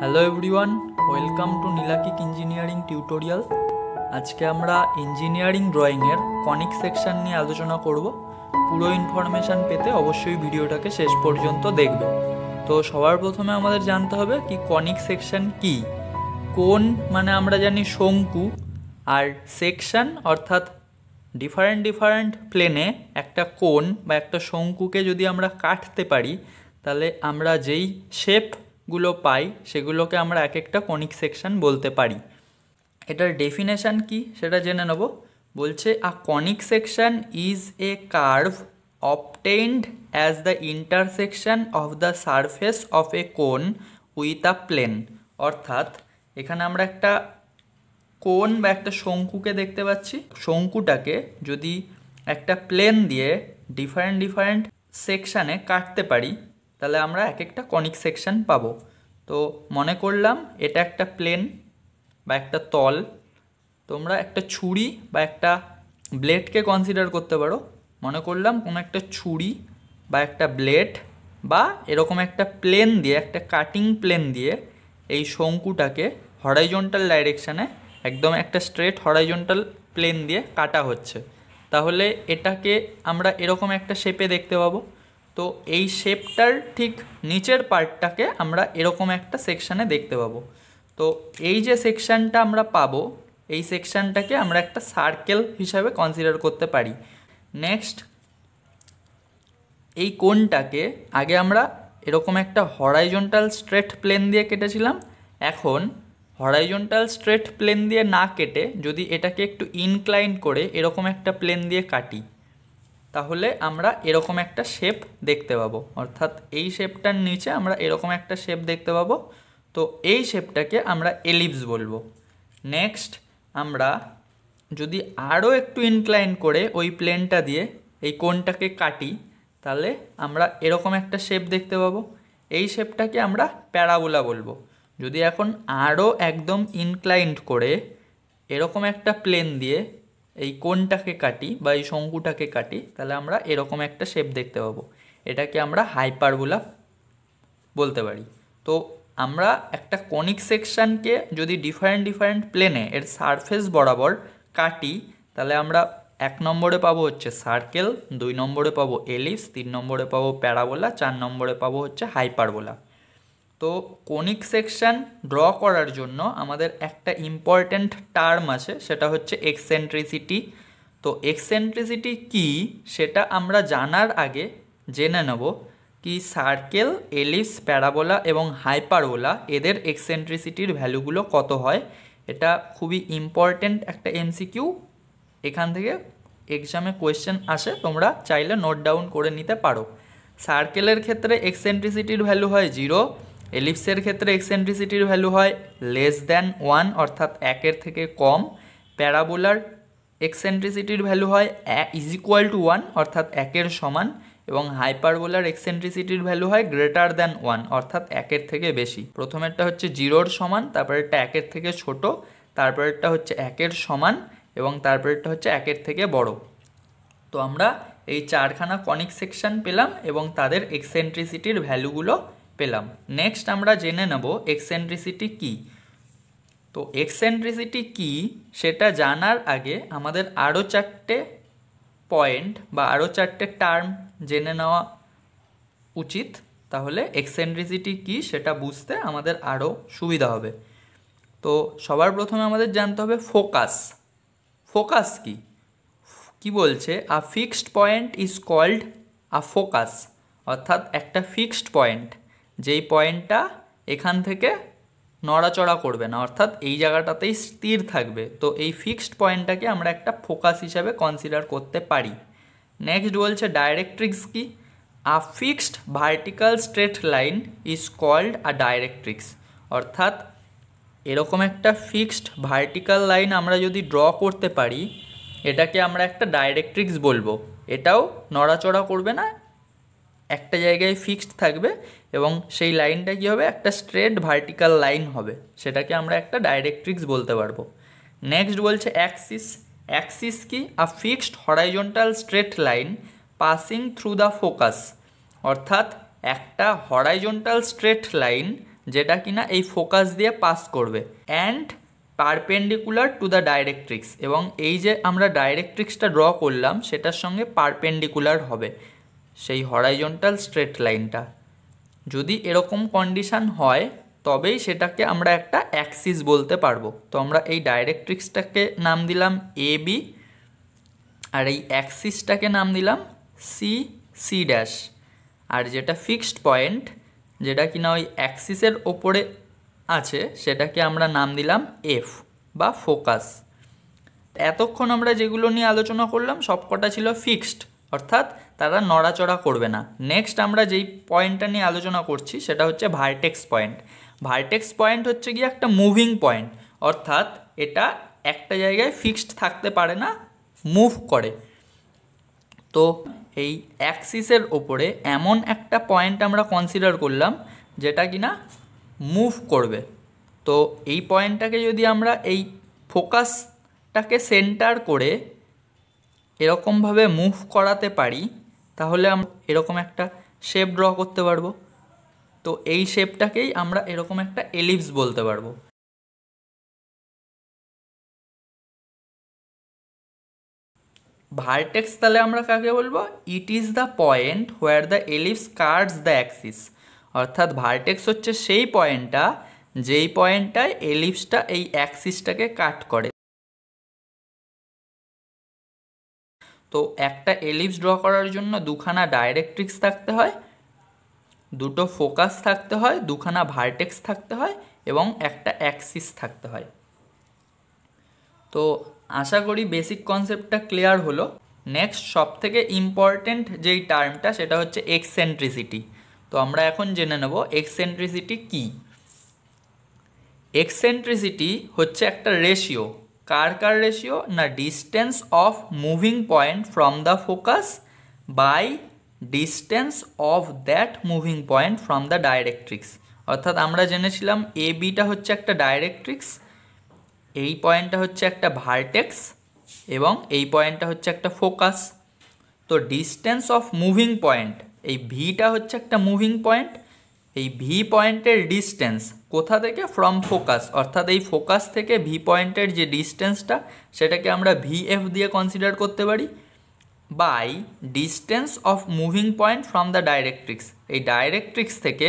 hello everyone welcome to নীলাকিক engineering tutorial আজকে আমরা ইঞ্জিনিয়ারিং ড্রয়িংয়ের কনিক সেকশন নিয়ে আলোচনা করব পুরো ইনফরমেশান পেতে অবশ্যই ভিডিওটাকে শেষ পর্যন্ত দেখবে তো সবার প্রথমে আমাদের জানতে হবে কি কনিক সেকশন কি কোন মানে আমরা জানি শঙ্কু আর সেকশন অর্থাৎ ডিফারেন্ট ডিফারেন্ট প্লেনে একটা কোন বা একটা শঙ্কুকে যদি আমরা কাটতে পারি তাহলে আমরা যেই শেপ গুলো পাই সেগুলোকে আমরা এক একটা কনিক সেকশন বলতে পারি এটার ডেফিনেশান কি সেটা জেনে নেব বলছে a conic section is a curve obtained as the intersection of the surface of a cone with a plane অর্থাৎ এখানে আমরা একটা কোন বা একটা শঙ্কুকে দেখতে পাচ্ছি শঙ্কুটাকে যদি একটা প্লেন দিয়ে ডিফারেন্ট ডিফারেন্ট সেকশানে কাটতে পারি তাহলে আমরা এক একটা কনিক সেকশন পাবো তো মনে করলাম এটা একটা প্লেন বা একটা তল তোমরা একটা ছুরি বা একটা ব্লেডকে কনসিডার করতে পারো মনে করলাম কোনো একটা ছুরি বা একটা ব্লেড বা এরকম একটা প্লেন দিয়ে একটা কাটিং প্লেন দিয়ে এই শঙ্কুটাকে হরাইজন্টাল ডাইরেকশানে একদম একটা স্ট্রেট হরাইজন্টাল প্লেন দিয়ে কাটা হচ্ছে তাহলে এটাকে আমরা এরকম একটা শেপে দেখতে পাবো তো এই শেপটার ঠিক নিচের পার্টটাকে আমরা এরকম একটা সেকশানে দেখতে পাবো তো এই যে সেকশানটা আমরা পাবো এই সেকশানটাকে আমরা একটা সার্কেল হিসাবে কনসিডার করতে পারি নেক্সট এই কোনটাকে আগে আমরা এরকম একটা হরাইজন্টাল স্ট্রেট প্লেন দিয়ে কেটেছিলাম এখন হরাইজন্টাল স্ট্রেট প্লেন দিয়ে না কেটে যদি এটাকে একটু ইনক্লাইন করে এরকম একটা প্লেন দিয়ে কাটি তাহলে আমরা এরকম একটা শেপ দেখতে পাবো অর্থাৎ এই শেপটার নিচে আমরা এরকম একটা শেপ দেখতে পাবো তো এই শেপটাকে আমরা এলিপস বলবো নেক্সট আমরা যদি আরও একটু ইনক্লাইন করে ওই প্লেনটা দিয়ে এই কোনটাকে কাটি তাহলে আমরা এরকম একটা শেপ দেখতে পাবো এই শেপটাকে আমরা প্যারাবোলা বলবো যদি এখন আরও একদম ইনক্লাইন্ড করে এরকম একটা প্লেন দিয়ে এই কোনটাকে কাটি বা এই শঙ্কুটাকে কাটি তাহলে আমরা এরকম একটা শেপ দেখতে পাবো এটাকে আমরা হাইপারবোলা বলতে পারি তো আমরা একটা কনিক সেকশানকে যদি ডিফারেন্ট ডিফারেন্ট প্লেনে এর সারফেস বরাবর কাটি তাহলে আমরা এক নম্বরে পাবো হচ্ছে সার্কেল দুই নম্বরে পাবো এলিস তিন নম্বরে পাবো প্যারাবোলা চার নম্বরে পাবো হচ্ছে হাইপারবোলা তো কনিক সেকশান ড্র করার জন্য আমাদের একটা ইম্পর্ট্যান্ট টার্ম আছে সেটা হচ্ছে এক্সেন্ট্রিসিটি তো এক্সেন্ট্রিসিটি কি সেটা আমরা জানার আগে জেনে নেব কি সার্কেল এলিস প্যারাবোলা এবং হাইপারবোলা এদের এক্সেন্ট্রিসিটির ভ্যালুগুলো কত হয় এটা খুবই ইম্পর্ট্যান্ট একটা এমসিকিউ এখান থেকে এক্সামে কোয়েশ্চেন আসে তোমরা চাইলে নোট ডাউন করে নিতে পারো সার্কেলের ক্ষেত্রে এক্সেন্ট্রিসিটির ভ্যালু হয় জিরো এলিপসের ক্ষেত্রে এক্সেন্ট্রিসিটির ভ্যালু হয় লেস দ্যান ওয়ান অর্থাৎ একের থেকে কম প্যারাবোলার এক্সেন্ট্রিসিটির ভ্যালু হয় ইজ ইকুয়াল টু ওয়ান অর্থাৎ একের সমান এবং হাইপারবোলার এক্সেন্ট্রিসিটির ভ্যালু হয় গ্রেটার দ্যান ওয়ান অর্থাৎ একের থেকে বেশি প্রথমেরটা হচ্ছে জিরোর সমান তারপরেরটা একের থেকে ছোট তারপরেরটা হচ্ছে একের সমান এবং তারপরেরটা হচ্ছে একের থেকে বড় তো আমরা এই চারখানা কনিক সেকশন পেলাম এবং তাদের এক্সেন্ট্রিসিটির ভ্যালুগুলো পেলাম নেক্সট আমরা জেনে নেব এক্সেন্ট্রিসিটি কী তো এক্সেন্ট্রিসিটি কী সেটা জানার আগে আমাদের আরও চারটে পয়েন্ট বা আরও চারটে টার্ম জেনে নেওয়া উচিত তাহলে এক্সেন্ট্রিসিটি কী সেটা বুঝতে আমাদের আরও সুবিধা হবে তো সবার প্রথমে আমাদের জানতে হবে ফোকাস ফোকাস কি কি বলছে a fixed point is called a focus অর্থাৎ একটা ফিক্সড পয়েন্ট যেই পয়েন্টটা এখান থেকে নড়াচড়া করবে না অর্থাৎ এই জায়গাটাতেই স্থির থাকবে তো এই ফিক্সড পয়েন্টটাকে আমরা একটা ফোকাস হিসাবে কনসিডার করতে পারি নেক্সট বলছে ডাইরেক্ট্রিক্স কি a fixed vertical straight line is called a directrix অর্থাৎ এরকম একটা ফিক্সড ভার্টিক্যাল লাইন আমরা যদি ড্র করতে পারি এটাকে আমরা একটা ডাইরেক্ট্রিক্স বলবো এটাও নড়াচড়া করবে না একটা জায়গায় ফিক্সড থাকবে এবং সেই লাইনটা কী হবে একটা স্ট্রেট ভার্টিক্যাল লাইন হবে সেটাকে আমরা একটা ডাইরেক্ট্রিক্স বলতে পারবো নেক্সট বলছে অ্যাক্সিস অ্যাক্সিস কি a fixed horizontal straight line passing through the focus অর্থাৎ একটা হরাইজন্টাল স্ট্রেট লাইন যেটা কিনা এই ফোকাস দিয়ে পাস করবে and perpendicular to the directrix এবং এই যে আমরা ডাইরেক্ট্রিক্সটা ড্র করলাম সেটার সঙ্গে পারপেন্ডিকুলার হবে সেই হরাইজন্টাল স্ট্রেট লাইনটা যদি এরকম কন্ডিশান হয় তবেই সেটাকে আমরা একটা অ্যাক্সিস বলতে পারবো তো আমরা এই ডাইরেক্ট্রিক্সটাকে নাম দিলাম এ বি আর এই অ্যাক্সিসটাকে নাম দিলাম সি সি ড্যাশ আর যেটা ফিক্সড পয়েন্ট যেটা কিনা ওই অ্যাক্সিসের ওপরে আছে সেটাকে আমরা নাম দিলাম এফ বা ফোকাস এতক্ষণ আমরা যেগুলো নিয়ে আলোচনা করলাম সবকটা ছিল ফিক্সড অর্থাৎ তারা নড়াচড়া করবে না নেক্সট আমরা যেই পয়েন্টটা নিয়ে আলোচনা করছি সেটা হচ্ছে ভার্টেক্স পয়েন্ট ভার্টেক্স পয়েন্ট হচ্ছে গিয়ে একটা মুভিং পয়েন্ট অর্থাৎ এটা একটা জায়গায় ফিক্সড থাকতে পারে না মুভ করে তো এই অ্যাক্সিসের ওপরে এমন একটা পয়েন্ট আমরা কনসিডার করলাম যেটা কিনা মুভ করবে তো এই পয়েন্টটাকে যদি আমরা এই ফোকাসটাকে সেন্টার করে এরকমভাবে মুভ করাতে পারি তাহলে আমরা এরকম একটা শেপ ড্র করতে পারবো তো এই শেপটাকেই আমরা এরকম একটা এলিপস বলতে পারবো ভার্টেক্স তাহলে আমরা কাকে বলবো it is the point where the ellipse cuts the axis অর্থাৎ ভার্টেক্স হচ্ছে সেই পয়েন্টটা যেই পয়েন্টটায় এলিপসটা এই অ্যাক্সিসটাকে কাট করে তো একটা এলিপস ড্র করার জন্য দুখানা ডাইরেক্ট্রিক্স থাকতে হয় দুটো ফোকাস থাকতে হয় দুখানা ভার্টেক্স থাকতে হয় এবং একটা অ্যাক্সিস থাকতে হয় তো আশা করি বেসিক কনসেপ্টটা ক্লিয়ার হলো নেক্সট সবথেকে ইম্পর্ট্যান্ট যেই টার্মটা সেটা হচ্ছে এক্সেন্ট্রিসিটি তো আমরা এখন জেনে নেব এক্সেন্ট্রিসিটি কী এক্সেন্ট্রিসিটি হচ্ছে একটা রেশিও কার কার রেশিও না distance of moving point from the focus by distance of that moving point from the directrix অর্থাৎ আমরা জেনেছিলাম এ বিটা হচ্ছে একটা ডাইরেক্ট্রিক্স এই পয়েন্টটা হচ্ছে একটা ভার্টেক্স এবং এই পয়েন্টটা হচ্ছে একটা ফোকাস তো ডিস্টেন্স অফ মুভিং পয়েন্ট এই ভিটা হচ্ছে একটা মুভিং পয়েন্ট এই ভি পয়েন্টের ডিস্টেন্স কোথা থেকে ফ্রম ফোকাস অর্থাৎ এই ফোকাস থেকে ভি পয়েন্টের যে ডিস্টেন্সটা সেটাকে আমরা ভি এফ দিয়ে কনসিডার করতে পারি by distance of moving point from the directrix এই ডাইরেক্ট্রিক্স থেকে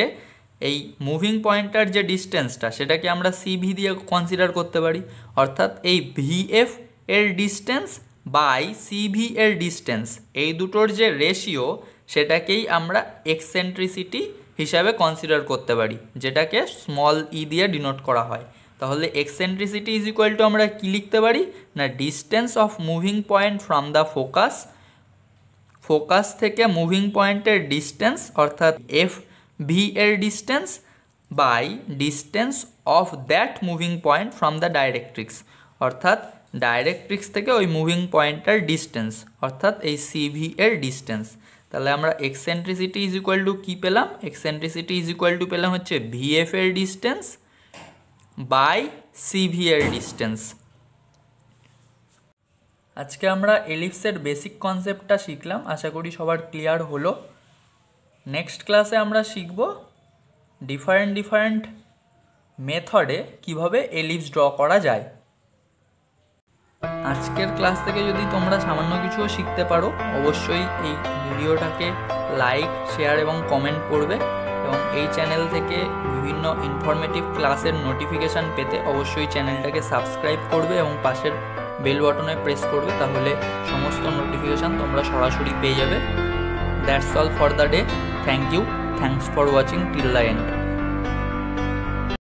এই মুভিং পয়েন্টটার যে ডিস্টেন্সটা সেটাকে আমরা সিভি দিয়ে কনসিডার করতে পারি অর্থাৎ এই ভিএফ এর ডিস্টেন্স বাই সিভি এর ডিস্টেন্স এই দুটোর যে রেশিও সেটাকেই আমরা এক্সেন্ট্রিসিটি হিসাবে কনসিডার করতে পারি যেটাকে স্মল ই e দিয়ে ডিনোট করা হয় তাহলে এক্সেন্ট্রিসিটি ইজ ইকুয়াল টু আমরা কী লিখতে পারি না distance of moving point from the focus focus থেকে মুভিং পয়েন্টের ডিস্টেন্স অর্থাৎ এফ ভি এর distance by distance of that moving point from the directrix অর্থাৎ ডাইরেক্ট্রিক্স থেকে ওই মুভিং পয়েন্টের ডিস্টেন্স অর্থাৎ এই সিভি এর ডিস্টেন্স তাহলে আমরা এক্সেন্ট্রিসিটি ইজ ইকুয়াল টু কী পেলাম এক্সেন্ট্রিসিটি ইজ ইকুয়াল টু পেলাম হচ্ছে ভিএফ এর ডিস্টেন্স বাই সিভি এর ডিস্টেন্স আজকে আমরা এলিপসের বেসিক কনসেপ্টটা শিখলাম আশা করি সবার ক্লিয়ার হলো নেক্সট ক্লাসে আমরা শিখব ডিফারেন্ট ডিফারেন্ট মেথডে কিভাবে এলিপস ড্র করা যায় আজকের ক্লাস থেকে যদি তোমরা সামান্য কিছুও শিখতে পারো অবশ্যই এই ভিডিওটাকে লাইক শেয়ার এবং কমেন্ট করবে এবং এই চ্যানেল থেকে বিভিন্ন ইনফরমেটিভ ক্লাসের নোটিফিকেশান পেতে অবশ্যই চ্যানেলটাকে সাবস্ক্রাইব করবে এবং পাশের বেল বটনে প্রেস করবে তাহলে সমস্ত নোটিফিকেশান তোমরা সরাসরি পেয়ে যাবে that's all for the day thank you thanks for watching till the and